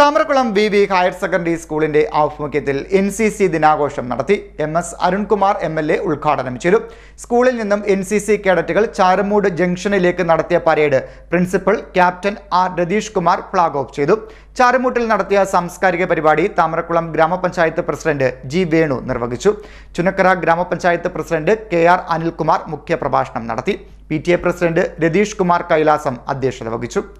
Thamarakulam V V higher secondary സ്കൂളിന്റെ ആഭിമുഖ്യത്തിൽ NCC സി സി ദിനാഘോഷം നടത്തി എം എസ് അരുൺകുമാർ എം എൽ എ ഉദ്ഘാടനം ചെയ്തു സ്കൂളിൽ നിന്നും എൻ സി സി കേഡറ്റുകൾ ചാരമൂട് ജംഗ്ഷനിലേക്ക് നടത്തിയ parade principal captain R Ratheesh Kumar flag off ചെയ്തു ചാരമൂട്ടിൽ നടത്തിയ സാംസ്കാരിക പരിപാടി താമരക്കുളം ഗ്രാമപഞ്ചായത്ത് പ്രസിഡന്റ് ജി വേണു നിർവഹിച്ചു ചുനക്കര ഗ്രാമപഞ്ചായത്ത് പ്രസിഡന്റ് കെ ആർ അനിൽകുമാർ മുഖ്യപ്രഭാഷണം നടത്തി P T A president Ratheesh Kumar Kailasam അധ്യക്ഷത വഹിച്ചു